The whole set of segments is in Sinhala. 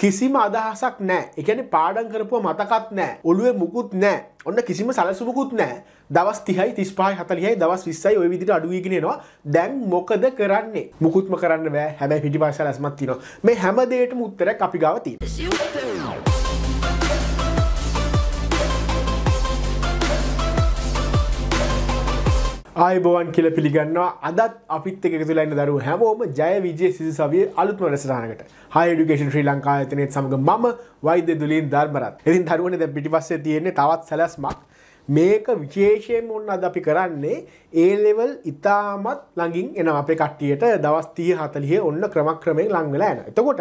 කිසිම අදහසක් නෑ එකන පාඩන් කරපුව මතකත් නෑ ඔළුවේ මුකුත් නෑ ඔන්න කිසිම සලසුමකුත් නෑ දවස් තිහයි තිස්පායි හතලියයි දවස් විස්සයි ඔය විදිට අඩුවීගෙනවා දැන් මොකද කරන්නේ මුකුත්ම කරන්න බෑ හැබැයි පිටි පාසල ඇස්මත් තිනවා මේ හැමදේට මුත්තරක් අපි ගවතිී. ආයබෝවන් කියල පිළිගන්නවා අදත් අපිත් එක තුලන්න දරු හැමෝම ජය විජය සිසි සවිය අලුත්ම රැසටහනකට හයිඩුකේෂන් ශ්‍රී ලංකා ඇතනෙත් සමඟ මම වෛද්‍ය දුලින් ධර්මරත් එතින් දරුවන ද පිටිපස්සේ තියෙන්නේ තවත් සැලස්මක් මේක විශේෂයෙන් ඔන්න අද අපි කරන්නේ ඒලෙවල් ඉතාමත් ළඟින් එන අපේ කට්ටියට දවස් තිය හතලිය ඔන්න ක්‍රමක්‍රමෙන් ලංවෙලා යන එතකොට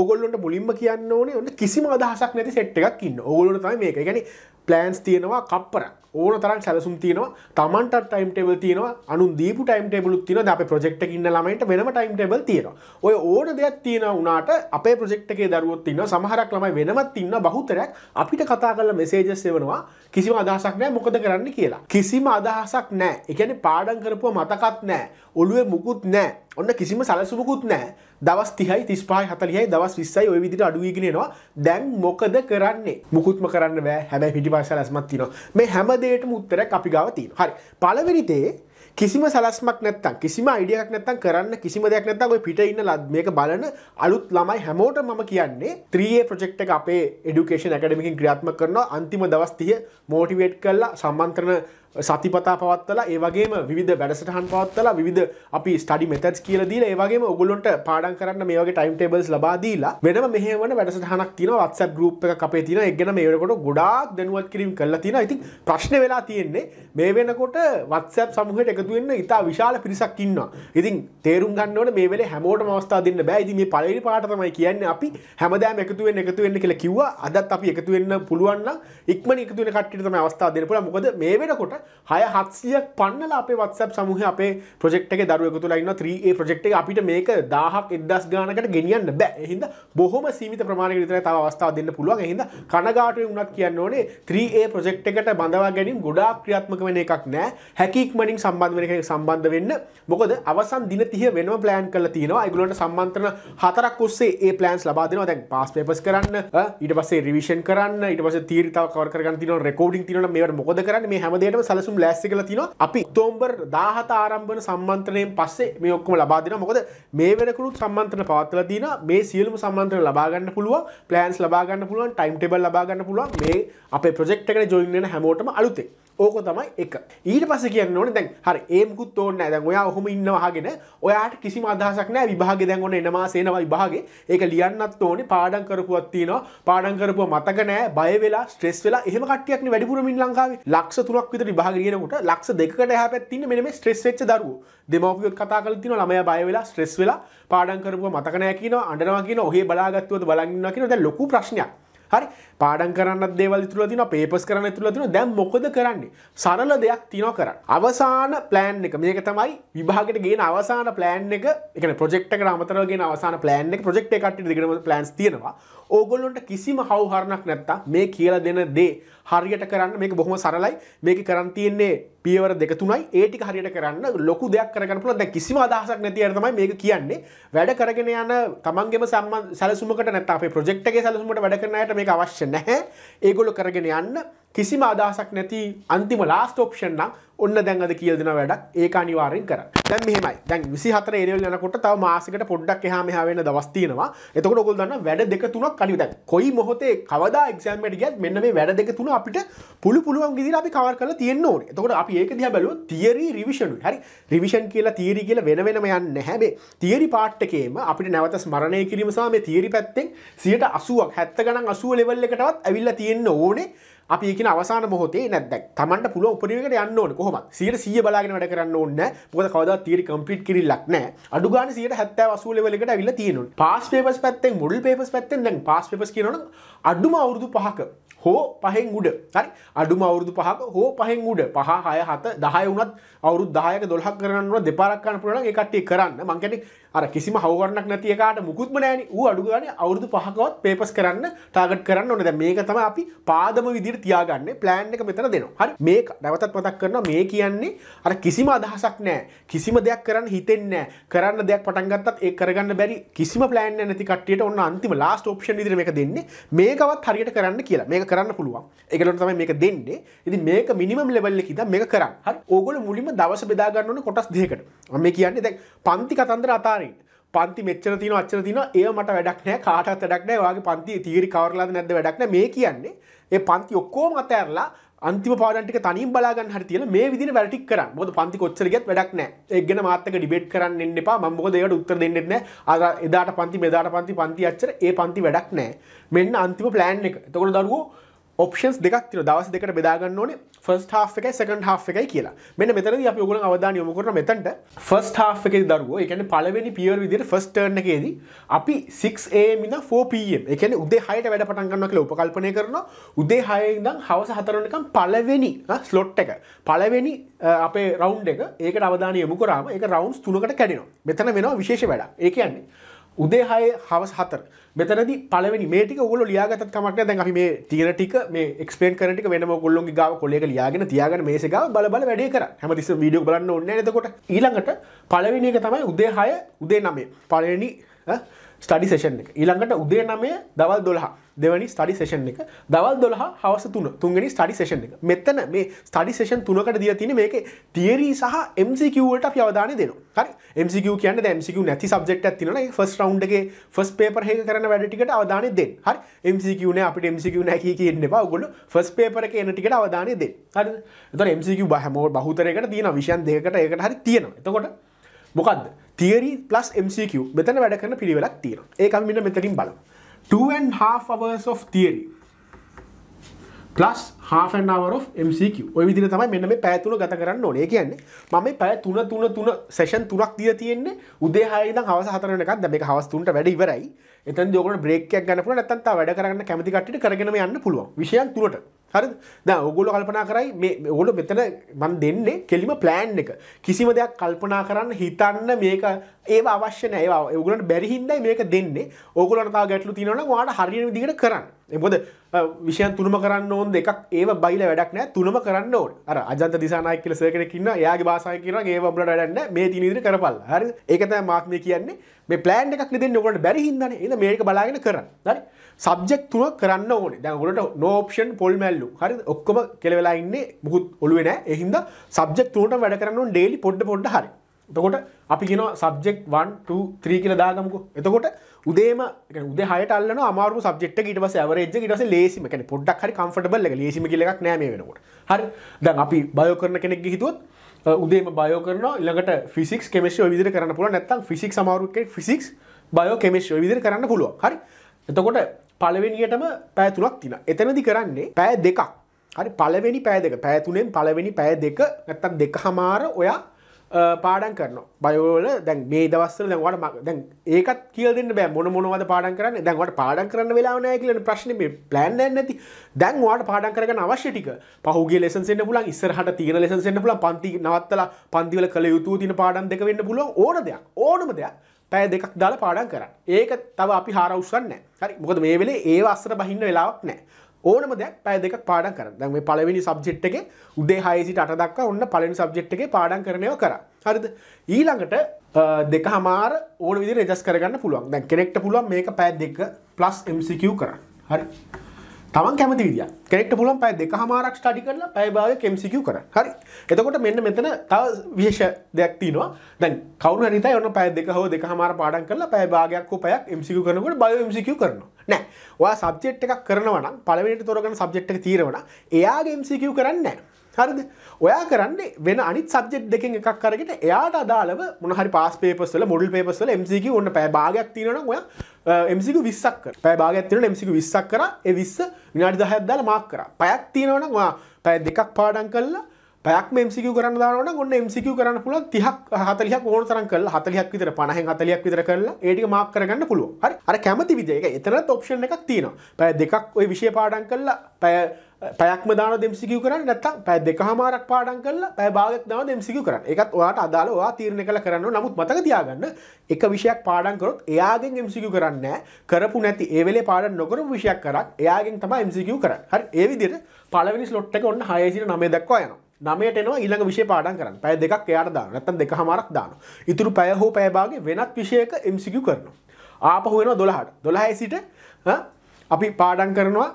ඕගොල්ලොන්ට මුලින්ම කියන්න ඕනේ ඔන්න කිසිම අදහසක් නැති සෙට් එකක් ඉන්න ඕගොල්ලොන්ට තමයි මේක ගැන ප්ලෑන්ස් තියෙනවා කප්පරක් ඕන තරක් සැලසුම් තියෙනවා තමන්ට ටයිම් ටේබල් තියෙනවා අනු දීපු ටයිම් ටේබලුත් තියෙන අප ප්‍රෙක්ට ඉන්න ළමයිට වෙනම ටයිම් ටේබල් තියෙනවා ඔය ඕන දෙයක් තියෙන වුණට අපේ ප්‍රෙක්ට එකේ දරුවොත් ඉන්න සමහරක් ළමයි වෙනමත් ඉන්න බහුතරයක් අපිට කතා කරල මෙසේජස් එවනවා කිසිම අදහසක් නෑ මොකද කරන්න කියලා කිසිම අදහසක් නෑ එකන පාඩන් කරපුව මතකත් නෑ ඔළුවේ මුකුත් නෑ ඔන්න කිසිම සැලසුමකුත් නෑ දවස් තිහයි තිස්පායි හතලියයි දවස් විස්සයි ඔය විදිට අඩුවීගෙනවා දැන් මොකද කරන්නේ මුකුත්ම කරන්න බෑ හැබැ පිටි පාසල ඇස්මත් තිනවා මේ හැම හැමදේටම උත්තරයක් අපි ගාව තියෙනවා. හරි. පළවෙනි දේ කිසිම සලස්මක් නැත්තම් කිසිම අයිඩියක් නැත්තම් කරන්න කිසිම දෙයක් නැත්තම් ඔය පිට ඉන්න ලද් මේක බලන අලුත් ළමයි හැමෝටම මම කියන්නේ 3A ප්‍රොජෙක්ට් එක අපේ এডুকেෂන් ඇකඩමිකින් ක්‍රියාත්මක කරනවා අන්තිම දවස් 30 මොටිවේට් කරලා සම්මන්ත්‍රණ සතිපතා පවත්වලා ඒවගේම විධ වැඩසටහන් පවත්වලා විධ අපි ස්ටඩි මෙතැස් කියල දී ඒවගේ ඔගුලොන්ට පාඩන් කරන්න මේගේ ටයිම් ටේබල්ස් ලබාදීලා වෙනම මෙහවන වැඩසටහනක් තින වත්ස ගරුප් එක අපේ තින එගෙන මේකට ගොඩාක් දැනුවත් කිරීම කරලා තින ඉතින් ප්‍රශ්න වෙලා තියෙන්නේ මේ වෙනකොට වත්සැප් සමහට එකතුවෙන්න ඉතා විශාල පිරිසක් ඉන්න ඉතින් තේරුම් ගන්නවට මේවල හැමෝට මවස්ථා දෙන්න බෑයිති මේ පලරි පාටමයි කියන්න අපි හැමදෑම එකතුවෙන් එකතුවෙන්න කියලා කිව්වා අදත් අපි එකතුවෙන්න පුළුවන්න ඉක්ම එකතුවෙන කට්ටිටම අවස්ථා දෙනපුල මොකද මේ වෙනකොට හය හත්සියක් පන්නල අප වත්සැප් සමහ අපේ ප්‍රෙක්ට දරුවක තුලයින්න ත්‍රඒ ප්‍රෙක්ට අපිට මේක දාහක් එදස් ගානකට ගෙනියන්න බෑ හිද බොහොම සීමිත ප්‍රමාණක විතර තව අවස්ථාව දෙන්න පුළුවන් හිද කනගාටය වුණත් කියන්න ඕනේ ත්‍රඒ ප්‍රෙක්ට එකට බඳවා ගැනීම ගොඩා ක්‍රියාත්මක වෙන එකක් නෑ හැකික්මනින් සම්බන්ධ වෙන සම්බන්ධ වෙන්න මොකද අවසන් දින තිය වෙන ප්ලෑන් කල තියෙනවා අයිගලට සම්මන්ත්‍රන හතරක් ඔස්සේ ඒ ප්ලෑන්ස් ලබාදෙනවා දැන් පස් පේපස් කරන්න ඊට පස්සේ රිවිෂන් කරන්න ඉට පස තීරතාව කරගන්න තින රෙකෝඩින් තින මේ මොකද කරන්න මේ හැමදේට සැලසුම් ලෑස්ති කළ තින අපි තෝම්බර් දාහත ආරම්භන සම්මන්ත්‍රණයෙන් පස්සේ මේ ඔක්කොම ලබා දෙන මොකද මේ වෙනකුළුත් සම්මන්ත්‍රණ පවත්වල දින මේ සියලුම සම්මන්ත්‍රණ ලබාගන්න පුළුව ප්ලෑන්ස් ලබාගන්න පුළුවන් ටයිම් ටෙබල් ලබාගන්න පුළුවන් මේ අප ප්‍රෙක්ටක ජොයින්න හැමෝටම අලුතේ ඕක තමයි එක ඊට පස කියන්න ඕන දැන් හරි ඒමකුත් ඕන්න ඇද ඔයා ඔහොම ඉන්නවාගෙන ඔයාට කිසි අදහසක් නෑ විභාග දැන් ඔන්න එනවා සේනවා විභාගේ ඒක ලියන්නත් ඕනේ පාඩම් කරපුවත්තිනවා පාඩම් කරපුව මතක නෑ බය වෙලා ස්ට්‍රෙස් වෙලා එහෙම කට්ටියක් වැඩිපුරමින් ලංකාවේ ලක්ෂ තුනක් විතර විභාග ලියනකොට ලක්ෂ දෙකකට එහා පැත්තින්න මෙන්න මේ ස්ට්‍රෙස් වෙච්ච දරුවෝ දෙමෝපියොත් කතා කරලා තිනවා ළමයා බය වෙලා ස්ට්‍රෙස් වෙලා පාඩම් කරපුවා මතක නැහැ කියනවා අඬනවා කියනවා ඔහේ බලාගත්තුවද බලන් ඉන්නවා කියනවා දැන් ලොකු ප්‍රශ්නයක් හරි පාඩන් කරන්න දේවල් තුළ තින පේපස් කරන තුළ තින දැම් මොකද කරන්නේ සරල දෙයක් තිනෝ කරන්න අවසාන පලෑන් එක මේක තමයි විභාගට ගේ අවසාන පලෑන් එක එක ප්‍රෙක්ට රමතරගේ අවසාන පලෑන් එක ප්‍රෙක්් එකට දිගම පලන්ස් තියෙනවා ඕගොල්ලොන්ට කිසිම හවහරණක් නැත්තා මේ කියලා දෙන දේ හරියට කරන්න මේක බොහොම සරලයි මේක කරන් තියෙන්නේ පියවර දෙක තුනයි ඒටි හරියට කරන්න ලොකු දෙයක් කරගන්න පුළුවන් දැන් කිසිම අදහසක් නැති අය තමයි මේක කියන්නේ වැඩ කරගෙන යන තමන්ගේම සම්මන් සැලසුමකට නැත්නම් අපේ ප්‍රොජෙක්ට් එකේ සැලසුමකට වැඩ කරන අයට මේක අවශ්‍ය නැහැ ඒගොල්ල කරගෙන යන්න කිසිම අදහසක් නැති අන්තිම ලාස්ට ඔප්ෂන් නම් ඔන්න දැන් අද කියලා දෙන වැඩක් ඒක අනිවාර්යෙන් කරන්න. දැන් මෙහෙමයි. දැන් 24 ඒරියල් යනකොට තව මාසෙකට පොඩ්ඩක් එහා මෙහා වෙන දවස් තියෙනවා. එතකොට ඔයගොල්ලෝ දන්නා වැඩ දෙක තුනක් කලින් දැන් කොයි මොහොතේ කවදා එක්සෑම් එකට ගියත් මෙන්න මේ වැඩ දෙක තුන අපිට පුළු පුළුවන් විදිහට අපි කවර් කරලා තියෙන්න ඕනේ. එතකොට අපි ඒක දිහා බැලුවොත් තියරි රිවිෂන් හරි රිවිෂන් කියලා තියරි කියලා වෙන වෙනම යන්නේ නැහැ. මේ තියරි පාර්ට් එකේම අපිට නැවත ස්මරණය කිරීම සහ මේ තියරි පැත්තෙන් 80ක් 70 ගණන් 80 ලෙවල් එකටවත් ඇවිල්ලා තියෙන්න ඕනේ. අපි කියන අවසාන මොහොතේ නැත්නම් Tamanට පුළුවන් උපරිමයකට යන්න ඕනේ කොහොමද 100 බලාගෙන වැඩ කරන්න ඕනේ මොකද කවදාවත් තියරි කම්ප්ලීට් කිරිල්ලක් නැහැ අඩු ගානේ 70 80 ලෙවල් එකට ඇවිල්ලා තියෙනවා පාස් පේපර්ස් පැත්තෙන් මොඩල් පේපර්ස් පැත්තෙන් දැන් පාස් පේපර්ස් කියනවනම් අඩුම අවුරුදු 5ක හෝ පහෙන් උඩ හරි අඩුම අවුරුදු 5ක හෝ පහෙන් උඩ 5 6 7 10 වුණත් අවුරුදු 10ක 12ක් කරන්න ඕන දෙපාරක් කරන්න පුළුවන් ඒ කට්ටිය කරන්න මං කියන්නේ අර කිසිම හවගරන්නක් නැතිකාට මුකුත්ම නෑන වූ අඩුගන අවුදු පහකවත් පේපස් කරන්න ටාගට් කරන්න ඕනද මේක තම අපි පාදම විදිර තියාගන්න ප්ලෑන් එක මෙතන දෙනවා හරි මේ නැවතත් පතක් කරන මේ කියන්නේ අර කිසිම අදහසක් නෑ කිසිම දෙයක් කරන්න හිතෙන්නෑ කරන්න දෙයක් පටන්ගත්තත් ඒ කරගන්න බැරි කිසිම ප්ලෑන් නැති කටියට ඔන්න අන්තිම ලාස්ට ඔප්ෂන් ඉදිර එක දෙන්නේ මේකවත් හරියට කරන්න කියලා මේක කරන්න පුළුවන් එකලොට තමයි මේක දෙන්නේ ඉති මේක මිනිමම් ලෙවල්ල කිද මේ කරන්න හරි ඕගොල මුලිම දවස බෙදාගන්නන කොටස් දෙකට මේ කියන්නේ දැ පන්ති කතන්දර අතාරය පන්ති මෙච්චර තින අච්චර තින ඒ මට වැඩක්නෑ කාටත් වැඩක්නෑ වගේ පන්ති තීරි කවරලාද නැද වැඩක්න මේ කියන්නේ ඒ පන්ති ඔක්කෝ මතඇරලා අන්තිම පාටි තනි බලාගන්න හරි තියෙන මේ විදින වැටි කර ොද පන්ති කොච්චරගත් වැඩක්නෑ එක්ගෙන මාතක ඩිබේට් කරන්න එන්න එපා මම්මක දෙකට උත්තර දෙන්නෙන අද එදාට පන්ති මෙදාට පන්ති පන්ති අච්චර ඒ පන්ති වැඩක්නෑ මෙන්න අන්තිම ප්ලෑන් එක තකොට දරුවෝ ඔපෂන්ස් දෙක් තින දවස දෙකට බෙදාගන්න ඕන ෆස් හා එක සකන් හා එකයි කියලා මෙන්න මෙතන අප ගුණ අවදා යොමකරන මෙතන්ට ෆස් හා එක දරුව එකන පලවෙනි පියර් විදිර ෆස් ටර්නකේද අපි 6ඒමින 4පම් එකන උදේ හයට වැඩ පටන්ගන්න කියල උපකල්පනය කරන උදේ හයදම් හවස හතරනකම් පලවෙනි ස්ලොට් එක පලවෙනි අපේ රවන්් එක ඒක අවධානය යමුකරාම එක රවන්ස් තුනකට කැඩෙනවා මෙතන වෙනවා විශේෂ වැඩ ඒ කියන්නේ උදේහය හවස් හතර මෙතනද පලවනි මේටික ගොල ලියාගත කමට දැන් අපි මේ තියෙන ටික මේ ක්ස්පේන් කරට වෙනම ගොල්ලොන් ගාව කොලෙක ලියාගෙන තියාගෙන මේසේක බල බල වැඩේ කර හැමතිස වීඩියෝ බලන්න ඔන්න එතකොට ඊළඟට පලවිනික තමයි උදේහය උදේ නමේ පලනි ස්ටඩි සේෂන් එක ඊළඟට උදේ නමය දවල් දොලහා දෙවැනි ස්ටඩි සේෂන් එක දවල් දොලහා හවස තුන තුන්ගනි ස්ටඩි සේෂන් එක මෙතන මේ ස්ටඩි සේෂන් තුනකට දිය තින මේක තිේරී සහ MCQට අපි අවධාන දෙන හරි MCQ කියන්න MCQ නැති සබ්ෙක්ට ඇතින ෆස් රවන්්ගේ ෆස් පේපරහ කරන වැඩටිකට අවධානය දෙ හරි MCQන අපට MCQ නැකි කියන්න බව ගොල ෆස් පේපර එනටිකට අවධානය දෙ හරි ත MCQ බහමෝ බහතරකට තියන විෂන් දෙකට ඒකට හරි තියෙන එතකොට මොකක්ද තිරි පලස් MCQ මෙතන වැඩ කරන පිළිවෙලක් තියෙන ඒකම මෙන්න මෙතනින් බල 2 hours of theory plus half an hour of MCQ ඔය විදිහට තමයි මෙන්න මේ පැය තුන ගත කරන්න ඕනේ. ඒ කියන්නේ මම මේ පැය 3 3 3 session තුනක් දීලා තියෙන්නේ උදේ 6 ඉඳන් හවස 4 වෙනකන්. දැන් මේක හවස 3ට වැඩ ඉවරයි. එතනදී ඔයගොල්ලෝ break එකක් ගන්න පුළුවන්. නැත්නම් තා වැඩ කරගන්න කැමති කට්ටියට කරගෙනම යන්න පුළුවන්. විෂයන් තුනට. හරි ද ඔගොල කල්පනා කරයි මේ ඔගොල මෙතන මන් දෙන්නේ කෙලිම ප්ලෑන්් එක කිසිම දෙයක් කල්පනා කරන්න හිතන්න මේක ඒ අවශ්‍ය නෑ ඔගලට බැරිහින්දයි මේක දෙන්නේ ඕගලට ගැටලු තිනවන වාට හරිය දිගට කරන්න එබොද විෂයන් තුනම කරන්න ඕන් දෙක් ඒ බයිල වැඩක් නෑ තුනම කරන්න ඕන් අර අජන්ත දිසානායක් කියල සයකෙනෙක්න්න යාගේ බාසය කියන ඒ බ්ලට වැඩන්න මේ තිනිදිරි කරපල් හරි ඒකතෑ මාත්මය කියන්නේ මේ ප්ලෑන්් එකක් නිදෙන් ඔොට බැරිහින්දන්න ඒ මේක බලාගෙන කරන්න හරි සබ්ෙක් තුනක් කරන්න ඕන දැගලට නෝපෂන් පොල් මැල්ලු හරි ඔක්කොම කෙලවෙලාඉන්න මුකුත් ඔළුවෙන එහින්ද සබ්ෙක් තුනට වැඩ කරන්න ඩේලි පොඩ්ඩ පොඩ්ඩ හරි එතකොට අපි ගෙන සබ්ෙක් 123 කියල දාගමකු එතකොට උදේම උද හටල අමාර සබෙක්ට ට සවරජ ටස ලේසිම කැන පොඩ්ඩක් හරි කම්ෆටබල ලේසිම කියලක් නෑම වෙනකොට හරි දැන් අපි බයෝ කරන කෙනෙක් හිතුවත් උදේම බයෝ කරන ඉළඟට ෆිසික් කෙමේශය විදිර කරන්න පුල නැත්තම් ෆිසික් සමාරුක්ක ෆිසික් බයෝ කෙමේශය විදිර කරන්න පුළුව හරි එතකොට පළවෙනියටම පෑතුනක් තින එතනදි කරන්නේ පෑ දෙකක් හරි පළවෙනි පෑ දෙක පෑතුනෙන් පළවෙනි පෑ දෙක නැත්තම් දෙක හමාර ඔයා පාඩන් කරන බයෝල දැන් මේ දවස්සල දැන්වට දැන් ඒකත් කියලන්න බෑ මොන මොනවද පාඩන් කරන්න දැන්වට පාඩන් කරන්න වෙලානය කියලන ප්‍රශ්න මේ ප්ලෑන් නැති දැන්වාට පාඩන් කරන අවශ්‍යටික පහුගේ ලෙසන්ෙන් පුලන් ඉස්සරහට තියෙන ලෙසන්ෙන් පුල පන්ති නවත්තල පන්තිවල කළ යුතු තින පාඩන් දෙක වෙන්න පුලුව ඕන දෙයක් ඕනම දෙයක් පැය දෙකක් දාලා පාඩම් කරන්න ඒක තව අපි හාරවස්සන්න හරි මොකද මේ වෙලේ ඒ අස්සර බහින්න වෙලාවක් නෑ ඕනම දෙයක් පැය දෙකක් පාඩම් කරන්න දැන් මේ පළවෙනි සබ්ජෙක්ට් එකේ උදේ 6 සිට 8 දක්වා ඔන්න පළවෙනි සබ්ජෙක්ට් එකේ පාඩම් කරනවා කරා හරිද ඊළඟට දෙකමාර ඕන විදිහට ඇඩ්ජස්ට් කරගන්න පුළුවන් දැන් කෙනෙක්ට පුළුවන් මේක පැය දෙක ප්ලස් MCQ කරන්න හරි තමන් කැමති විදිය කෙනෙක්ට පුළුවන් පැය දෙක හමාරක් ස්ටඩි කරලා පැය භාගයක් MCQ කරන්න. හරි. එතකොට මෙන්න මෙතන තව විශේෂ දෙයක් තියෙනවා. දැන් කවුරු හරි හිතයි ඔන්න පැය දෙක හෝ දෙක හමාර පාඩම් කරලා පැය භාගයක් හෝ පැයක් MCQ කරනකොට බයෝ MCQ කරනවා. නෑ. ඔයා සබ්ජෙක්ට් එකක් කරනවා නම් පළවෙනිට තෝරගන්න සබ්ජෙක්ට් එක తీරවනා. එයාගේ MCQ කරන්නේ නෑ. හරිද ඔයා කරන්නේ වෙන අනි සබ්ෙට් දෙකින් එකක් කරගෙන එයාට අදාලව මොහරි පස් පේපස්ල මුඩල් පේපස්ල මසික ඔන්න පෑ භාගයක් තියෙන ඔය එමසික විස්සක් පෑ භාගත්තින එමසික විස්සක් කර විස්ස විනාඩි දහැද්දාල මාක් කර පැයක් තියෙනවනවා පැය දෙකක් පාඩන් කල්ලා පැයක් මෙමසික කරන්න දානට ඔන්න මසික කරන්න පුල තිහක් හතලියක් ඕන තරන් කල හතලියක් විතර පනහ හතලියක් විතර කරලා ඒටික මාක් කරගන්න පුළුව හරි අර කැමති විදේක එතන ඔප්ෂණ එකක් තියෙනවා පැය දෙකක් ඔය විශෂය පාඩන් කල්ලා පැය පැයක්ම දාන දෙම්සිකිව් කරන්න නැත්තම් පැය දෙකහමාරක් පාඩම් කරලා පැය භාගයක් දාන දෙම්සිකිව් කරන්න. ඒකත් ඔයාට අදාළ ඔයා තීරණය කළ කරන්න නමුත් මතක තියාගන්න එක විෂයක් පාඩම් කරොත් එයාගෙන් MCQ කරන්නේ නැහැ. කරපු නැති ඒ වෙලේ පාඩම් නොකරපු විෂයක් කරක් එයාගෙන් තමයි MCQ කරන්නේ. හරි. ඒ විදිහට පළවෙනි ස්ලොට් එක ඔන්න 6 සිට 9 දක්වා යනවා. 9ට එනවා ඊළඟ විෂය පාඩම් කරන්න. පැය දෙකක් එයාට දානවා. නැත්තම් දෙකහමාරක් දානවා. ඉතුරු පැය හෝ පැය භාගයේ වෙනත් විෂයක MCQ කරනවා. ආපහු එනවා 12ට. 12 සිට අපි පාඩම් කරනවා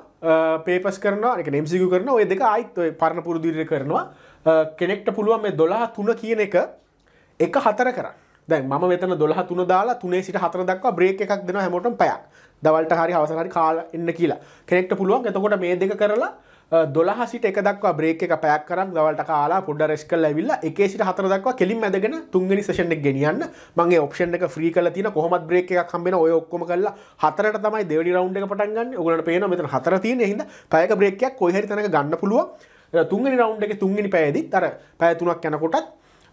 පේපස් කරන එක නම්සිකු කරන ඔය දෙක අයිත් පරණ පුරුදුර කරනවා කෙනෙක්ට පුළුවන් මේ දොලා තුන කියන එක එක හතර කරන්න දැන් ම මෙතන දොලහ තුන දාලා තුනේ සිට හතර දක්වා බ්‍රේක් එකක් දෙෙන හැමෝටම පැයක් දවල්ට හරි හවසහරි කාල එන්න කියලා කෙනෙක්ට පුළුවන් එතකොට මේ දෙක කරලා දොලා සිට එකදක් බ්‍රේක පැක් කරම් ගවලට කාලා පුඩ රෙස් කල් ඇවිල්ල එකසිට හතරදක් කෙලින් ඇදගෙන තුන්ගනි සේෂන ගෙනියන්න මගේ ඔපෂන් එක ්‍රී කල තින කොහොම බ්‍රේක එකක් කම්බෙන ඔය ඔක්කොම කල්ලා හතරට තමයි දෙවැඩි රවුන්් එක පටන්ගන්න ඔගලට පේන මෙතන හතර තියෙන හිද පයක බ්‍රේකයක් කොහරි තැන ගන්න පුළුව තුන්ගනි රවුන්් එක තුන්ගනි පෑදි තර පැතුනක් යැනකොටත්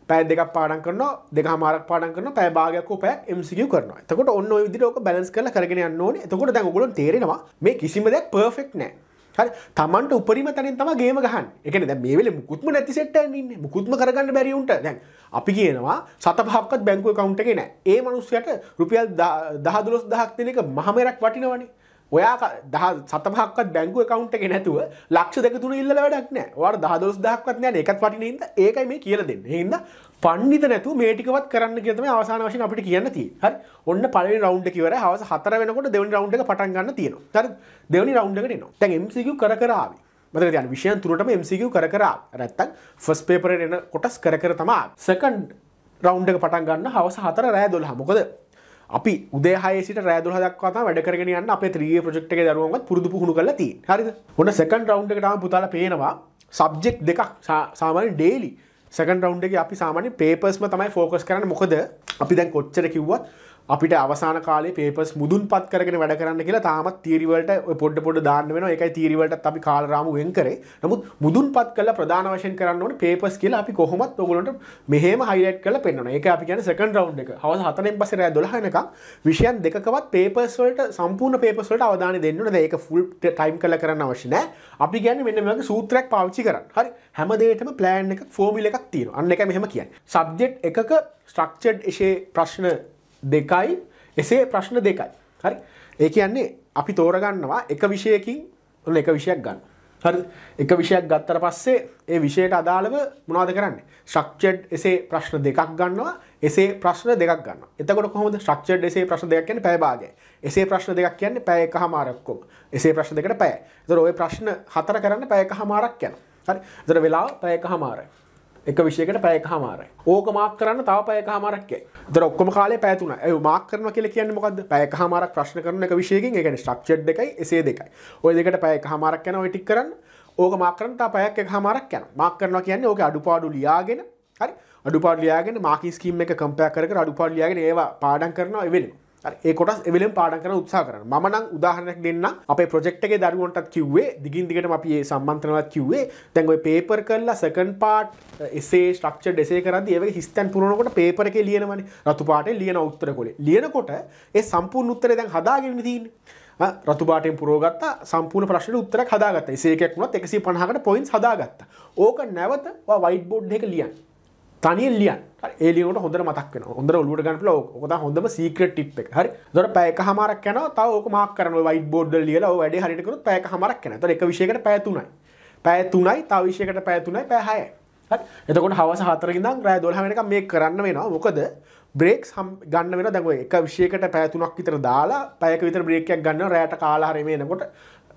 පැ දෙක් පාඩන් කරන දෙක මාරක් පාඩන් කරන පැබාගක පැ මසිකව කරන තකොට ඔන්න විදිරෝක බැලස් කල කරගෙන යන්න ඕන එතකොට දැගුලන් තේරෙනවා මේ කිසිම දෙයක් පර්ෆෙක්් නෑ හරි තමන්ට උපරිම තැනින් තම ගේම ගහන් එකන දැ මේවෙල මුකුත්ම නැති සෙට ඉන්න මුකුත්ම කරගන්න බැරිවුන්ට දැන් අපි කියනවා සතපහක්කත් බැංකුව කවුන්ට එකෙන ඒ මනුස්සයට රුපියල් දහදුලොස් දහක් දෙනක මහමරක් වටිනවනේ ඔයා දහ සතමක්වත් බැංගුව කවුන්ට එක නැතුව ලක්ෂ දෙක තුන ඉල්ල වැඩක් නෑ වට දහදොස් දක්වත් නෑ එකත් පටින ඉද ඒකයි මේ කියල දෙන්න හිද පණ්ඩිත නැතු මේටිකවත් කරන්න කියතම අවසාන වශයෙන් අපිට කියන්න ති හරි ඔන්න පල රවන්් කිවර හවස හතර වෙනකොට දෙවනි රවන්් එක පටන් ගන්න තියෙන තර දෙවනි රවන්්ඩ නවා තැන් එමසික කරකරාව මත යන විෂයන් තුරටම එමසික කරකරා රැත්තක් ෆස් පේපර එන කොටස් කරකර තමා සකන්් රවන්් එක පටන් ගන්න හවස හතර රෑ දොල් හමොකද අපි උදේහයසිට රෑදුර දක්වාත වැඩකරගෙන යන්න අප ත්‍රිය ප්‍රජෙක්් එක දරුවන්ත් පුරදු පුහුණු කල ති හරි ඔන්න සකන් රවන්් එකටම පුතාල පේනවා සබ්ජෙක්් දෙකක් සාමාන්‍ය ඩේලි සකන් රවන්් එක අපි සාමාන්‍ය පේපර්ස්ම තමයි ෆෝකස් කරන මොකද අපි දැන් කොච්චර කිව්වත් අපිට අවසාන කාලේ පේපස් මුදුන් පත් කරගෙන වැඩ කරන්න කියලා තාමත් තීරිවලට පොඩ්ඩ පොඩ දාන්න වෙන එකයි තීරිවලට අපි කාලරාමු වෙන් කරේ නමුත් මුදුන් පත් කළ ප්‍රධාන වශයෙන් කරන්න ඕන පේපස් කියලා අපි කොහොමත් ඔගලොට මෙහෙම හයිලට් කල පෙන්න්න එක අපි කියන සකන් රවන්් එක හවස හතනෙන් පසර දොලහනක විෂයන් දෙකවත් පේපස්වලට සම්පූර්ණ පේපස්වලට අවධාන දෙන්නට ඒක ෆුල් ටයිම් කල කරන්න අවශ්‍යනෑ අපි ගැන මෙන්න මෙගේ සූත්‍රයක් පාවිච්චි කරන්න හරි හැමදේටම ප්ලෑන් එක ෆෝමිල එකක් තියෙන අන්න එක මෙහම කියයි සබ්ජෙට් එකක ස්ට්‍රක්චඩ් එෂේ ප්‍රශ්න දෙකයි එසේ ප්‍රශ්න දෙකයි හරි ඒ කියන්නේ අපි තෝරගන්නවා එක විෂයකින් එක විෂයක් ගන්න හරි එක විෂයක් ගත්තර පස්සේ ඒ විෂයට අදාළව මොනාද කරන්න ශක්ෂඩ් එසේ ප්‍රශ්න දෙකක් ගන්නවා එසේ ප්‍රශ්න දෙකක් ගන්න එතකොට කොහොමද ශක්ෂඩ් එසේ ප්‍රශ්න දෙයක් කියන්නේ පැය භාගය එසේ ප්‍රශ්න දෙකක් කියන්නේ පැය එකහමාරක් ඔබ එසේ ප්‍රශ්න දෙකට පැය ඒතර ওই ප්‍රශ්න හතර කරන්න පැය එකහමාරක් යනවා හරි ඒතර වෙලාව පැය එකහමාරයි එක විශෂයකට පැයක හමාරයි ඕක මාක් කරන්න තව පැයක හමරක්ය දර ඔක්කම කාල පැතුන ඇය මාක් කරන කියල කියන්න මොකද පැයක හමරක් ප්‍රශ්න කරන එක විශයකින් එකන ටක්ෂඩ් එකයි එසේ දෙකයි ඔය දෙකට පැයක හමරක් යන ඔටික් කරන්න ඕක මාකරන්තා පැයක් එක හමරක් යන මාක් කරන කියන්න ඕක අඩුපාඩු ලියාගෙන හරි අඩුපාඩ ලියාගෙන මාකිස්කීම් එක කම්පය කර අඩුපාඩ ලියාගෙන ඒවා පාඩන් කරනවා එවෙනවා ඒ කොටස් එවලෙන් පාඩන් කරන උත්සා කරන මනං උදාහරණයක් දෙන්න අප ප්‍රෙක්ටගේ දරුවන්ටත් කිව්වේ දිගින් දිගට අප ඒ සම්බන්ධනවත් කිව්වේ තැන්ව පේපර් කරලා සකන් පාට් එසේ ටක්ෂ ෙසේ කරද ඒ හිස්තැන් පුරනකොට පේපර එක ලියනවන රතුපාට ලියන උත්තර කොලේ ලියනකොට ඒ සම්පූර් උත්තර දැන් හදාගෙන දීන් රතුබාටෙන් පුරෝගත්ත සම්පූර්ණ ප්‍රශ්න උත්තර හදාගත්ත ඒකෙක්ුණත් එකසි පහකට පොයින්ස් හදාගත්ත ඕක නැවත වයිඩ් බෝඩ් එක ලියන්න තනින් ලියන් ඒලියට හොඳ මතක් හොඳ ඔලුට ගන්න ොත හොඳම සීක්‍රට ටිප් එක හරි දොට පැක හමරක් කන තවක මක් කරන වයි බෝඩ් ලියල වැඩ හරිකරු පැක හමරක් කන එක විශෂකට පැතුනයි පැතුනයි තවිශෂකට පැතුනයි පැහය එතකොට හවස හතරකිදම් රෑ දොල්හමක මේ කරන්න වෙනවා මොකද බ්‍රේක් හම් ගන්න වෙන දැව එක විශෂයකට පැතුනක් විතර දාලා පැයක විතර බ්‍රේකයක් ගන්න රෑට කාලාහරමේනකොට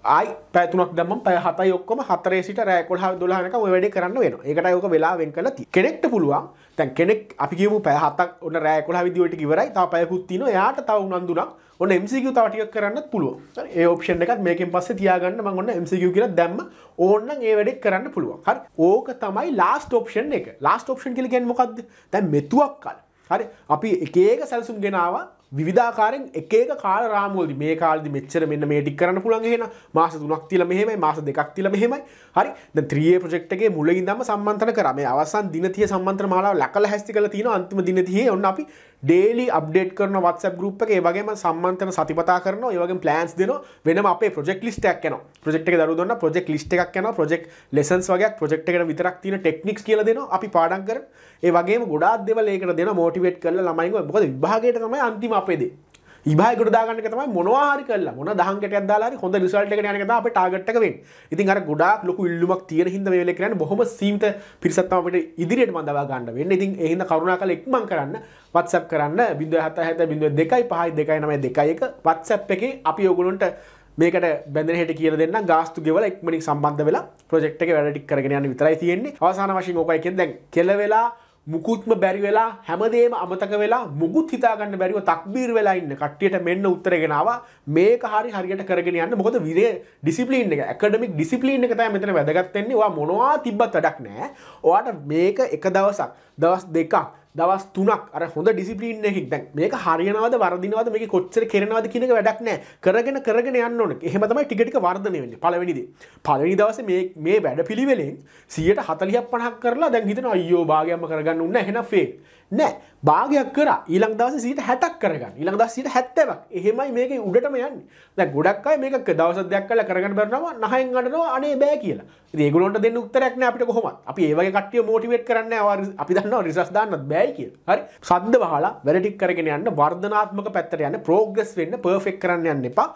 යි පැතුනක් දම පැහතයි ඔක්කොම හතරේ සිට රෑකොල් හ දුලානක වැඩ කරන්න වෙන එකට යෝක වෙලාවෙන් කල කෙනෙක්ට පුළුවන් තැන් කෙනෙක් අපිගේම පැහතක් ඔන්න රෑකොල විදිවට කිවරයි තා පැකුත්තින යාට තව උනන්දුනක් ඔන්න MCQ තවටිය කරන්න පුළුව ඒ ඔප්ෂන් එකත් මේකෙන් පස්ස තියාගන්න මං ඔන්න MCQ කියෙන දැම්ම ඕන්න ඒ වැඩෙක් කරන්න පුළුවන් හරි ඕක තමයි ලාස්ට ඔප්ෂන් එක ලාස්ට ඔප්ෂන් කලිගෙන් මොකක්ද තැන් මෙතුවක් කල් හරි අපි එකඒක සැල්සුම් ගෙනවා විධාකාරෙන් එක කාල රාමුවලදි මේ කාලදි මෙච්චර මෙන්න මේ ටික් කරන්න පුළන් හෙන මාස තුනක් තිල මෙහෙමයි මාස දෙකක් තිල මෙහෙමයි හරි ත්‍රිය ප්‍රෙක්ටගේ මුලින් දම සම්න්තන කරම අවසන් දිනතිය සම්න්ත්‍ර මාලා ලකල හැස්ති කල තින අන්තිම දිනතිය ඔන්න අපි ඩේලි අප්ඩේට කරන වත්සැ ගරුප් එක වගේම සම්මන්තන සතිපතා කරන ඒවගේ ප්ලෑන්ස් දෙන වෙනම අප පොෙක් ලිස්ටක් යන ප්‍රෙක්් එක දරුදන්න ප්‍රෙක් ලිට එකක් යන ප්‍රෙක් ලෙසන්ස් වගේ ප්‍රෙක්් එකට විතරක් තින ටෙක්නික් කියල දෙන අපි පාඩන් කර ඒ වගේ ගොඩා දෙවලේකට දෙන මෝටිවේට් කරල ළමයිව බොද විභාගයට තමයි අන්තිම අපේදේ ඉබායකට දාගන්නක තමයි මොනවාහරි කල්ලා මොන දහන්කට අදාලා හොඳ රිසල්ට් එකට යන එක තමයි අපේ ටාගට් එක වෙන්නේ. ඉතින් අර ගොඩාක් ලොකු ඉල්ලුමක් තියෙන හින්දා මේ වෙලේ කරන්නේ බොහොම සීමිත පිරිසක් තමයි අපිට ඉදිරියට මම දවා ගන්න වෙන්නේ. ඉතින් ඒ හින්දා කරුණාකරලා ඉක්මන් කරන්න WhatsApp කරන්න 077 02 52991 WhatsApp එකේ අපි ඔයගොල්ලන්ට මේකට බැඳෙන හැට කියලා දෙන්න ගාස්තු ගෙවල ඉක්මනින් සම්බන්ධ වෙලා ප්‍රොජෙක්ට් එක වැඩ ටික කරගෙන යන්න විතරයි තියෙන්නේ. අවසාන වශයෙන් ඕකයි කියන්නේ දැන් කෙල වෙලා මුකුත්ම බැරි වෙලා හැමදේම අමතක වෙලා මුකුත් හිතාගන්න බැරිව තක්බීර් වෙලා ඉන්න කට්ටියට මෙන්න උත්තරගෙනාව මේක හරි හරියට කරගෙන යන්න මොකද විරේ ඩිසිපලින් එක ඇකඩමික් ඩිසිපලින් එක තමයි මෙතන වැදගත් වෙන්නේ ඔයා මොනවා තිබ්බත් වැඩක් නෑ ඔයාට මේක එක දවසක් දවස් දෙකක් දවස් තුනක් අර හොඳ ඩිසිපලීන් එකක් දැන් මේක හරියනවද වර්ධනවද මේක කොච්චර කරනවද කියන එක වැඩක් නෑ කරගෙන කරගෙන යන්න ඕනේ. එහෙම තමයි ටික ටික වර්ධනය වෙන්නේ පළවෙනි දේ. පළවෙනි දවසේ මේ මේ වැඩපිළිවෙලෙන් 140ක් 50ක් කරලා දැන් හිතන අයියෝ භාගයක්ම කරගන්න උන්න එහෙනම් ෆේක්. නෑ භාගයක් කර ඊළං දවස සිට හැටක් කරගන්න ඉළඟ දසිට හැත්තවක් එහෙමයි මේක උඩටම යන්න දැ ගොඩක්යි මේක දවස දෙයක් කල කරගන්න බරනවා නහයෙන් අටනවා අනේ බෑ කියලා රේගුලොට දෙන්න උත්තරක්න අපිට කොහොම අපි ඒවගේ කට්ටිය මෝටිවේට් කරන්න අව අපි දන්න රිසස් දාන්නත් බෑ කිය හරි සද්ද වහලා වැරටික් කරගෙන යන්න වර්ධනාත්මක පැත්තර යන්න ප්‍රෝග්‍රෙස් වෙන්න පර්ෆෙක් කරන්න යන්න එපා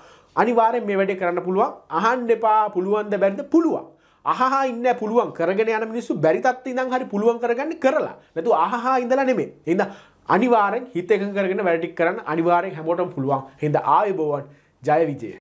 අනිවාරෙන් මේ වැඩේ කරන්න පුළුවන් අහන් එපා පුළුවන්ද බැරිද පුළුවන් අහා ඉන්න පුළුවන් කරගෙන යන මිනිස්සු බැරිතත් ඉඳන් හරි පුළුවන් කරගන්න කරලා නැතු අහා ඉඳලා නෙමේ හිද අනිවාරෙන් හිත එක කරගෙන වැඩටික් කරන්න අනිවාරෙන් හැමෝටම පුළුවන් හිද ආයබෝවන් ජයවිජය.